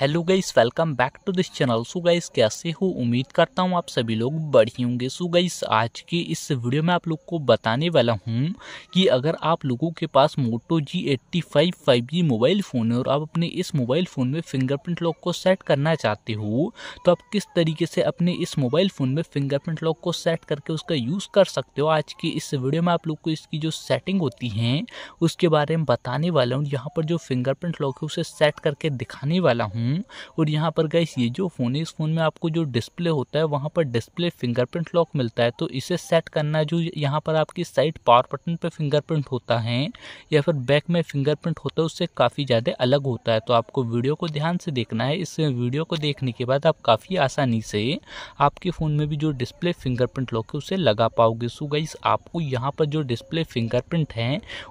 hello guys welcome back to this channel so guys कैसे हो उम्मीद करता हूँ आप सभी लोग बढ़िया होंगे सो गाइस आज के इस वीडियो में आप लोग को बताने वाला हूँ कि अगर आप लोगों के पास Moto G eighty five five G mobile phone है और आप अपने इस मोबाइल फ़ोन में फिंगरप्रिंट लॉक को सेट करना चाहते हो तो आप किस तरीके से अपने इस मोबाइल फ़ोन में फिंगरप्रिंट लॉक को सेट करके उसका यूज़ कर सकते हो आज की इस वीडियो में आप लोग को इसकी जो सेटिंग होती है उसके बारे में बताने वाला हूँ यहाँ पर जो फिंगरप्रिंट लॉक है उसे सेट करके दिखाने वाला हूँ हूँ और यहाँ पर गैस ये जो फ़ोन है इस फ़ोन में आपको जो डिस्प्ले होता है वहाँ पर डिस्प्ले फिंगरप्रिंट लॉक मिलता है तो इसे सेट करना जो यहाँ पर आपकी साइड पावर बटन पर फिंगरप्रिंट होता है या फिर बैक में फिंगरप्रिंट होता है उससे काफ़ी ज़्यादा अलग होता है तो आपको वीडियो को ध्यान से देखना है इस वीडियो को देखने के बाद आप काफ़ी आसानी से आपके फ़ोन में भी जो डिस्प्ले फिंगरप्रिंट लॉक है उसे लगा पाओगे सो गाइस आपको यहाँ पर जो डिस्प्ले फिंगरप्रिंट है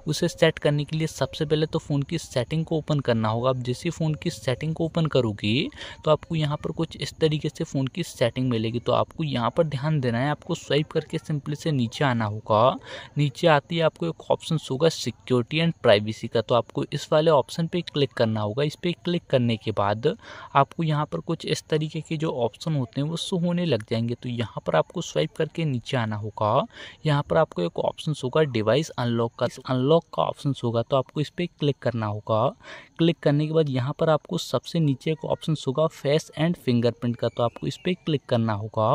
उसे सेट करने के लिए सबसे पहले तो फ़ोन की सेटिंग को ओपन करना होगा आप जैसे फ़ोन की सेटिंग को ओपन करोगे तो आपको यहाँ पर कुछ इस तरीके से फ़ोन की सेटिंग मिलेगी तो आपको यहाँ पर ध्यान देना है आपको स्वाइप करके सिंपली से नीचे आना होगा नीचे आते ही आपको एक ऑप्शन होगा सिक्योरिटी एंड प्राइवेसी का तो आपको इस वाले ऑप्शन पर क्लिक करना होगा इस पर क्लिक करने के बाद आपको यहाँ पर कुछ इस तरीके के जो ऑप्शन होते हैं वो शो होने लग जाएंगे तो यहाँ पर आपको स्वाइप करके नीचे आना होगा यहाँ पर आपको एक ऑप्शन होगा डिवाइस अनलॉक का अनलॉक का ऑप्शन होगा तो आपको इस पर क्लिक करना होगा क्लिक करने के बाद यहाँ पर आपको सबसे नीचे नीचे को ऑप्शन होगा फेस एंड फिंगरप्रिंट का तो आपको इस पर क्लिक करना होगा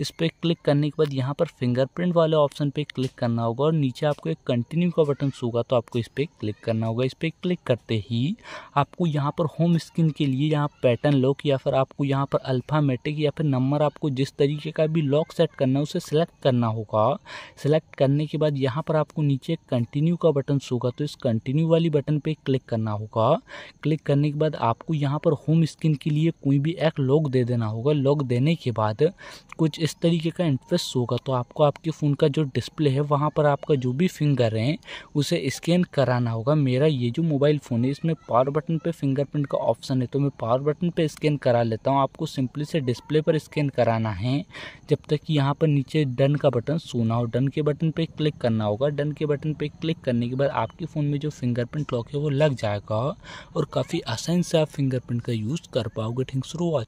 इस पर क्लिक करने के बाद यहाँ पर फिंगरप्रिंट वाले ऑप्शन पर क्लिक करना होगा और नीचे आपको एक कंटिन्यू का बटन होगा तो आपको इस पर क्लिक करना होगा इस पर क्लिक करते ही आपको यहाँ पर होम स्क्रीन के लिए यहाँ पैटर्न लॉक या फिर आपको यहाँ पर अल्फ़ामेटिक या फिर नंबर आपको जिस तरीके का भी लॉक सेट करना है उसे सेलेक्ट करना होगा सेलेक्ट करने के बाद यहाँ पर आपको नीचे कंटिन्यू का बटन होगा तो इस कंटिन्यू वाली बटन पर क्लिक करना होगा क्लिक करने के बाद आपको यहाँ पर होम स्क्रीन के लिए कोई भी एक लॉक दे देना होगा लॉक देने के बाद कुछ इस तरीके का इंटरेस्ट होगा तो आपको आपके फ़ोन का जो डिस्प्ले है वहाँ पर आपका जो भी फिंगर है उसे स्कैन कराना होगा मेरा ये जो मोबाइल फ़ोन है इसमें पावर बटन पर फिंगरप्रिंट का ऑप्शन है तो मैं पावर बटन पर स्कैन करा लेता हूँ आपको सिंपली से डिस्प्ले पर स्कैन कराना है जब तक कि यहाँ पर नीचे डन का बटन सोना हो डन के बटन पर क्लिक करना होगा डन के बटन पर क्लिक करने के बाद आपके फ़ोन में जो फिंगरप्रिंट लॉक है वो लग जाएगा और काफ़ी आसान से आप फिंगरप्रिंट का यूज़ कर पाओगे थैंक्स फॉर वॉच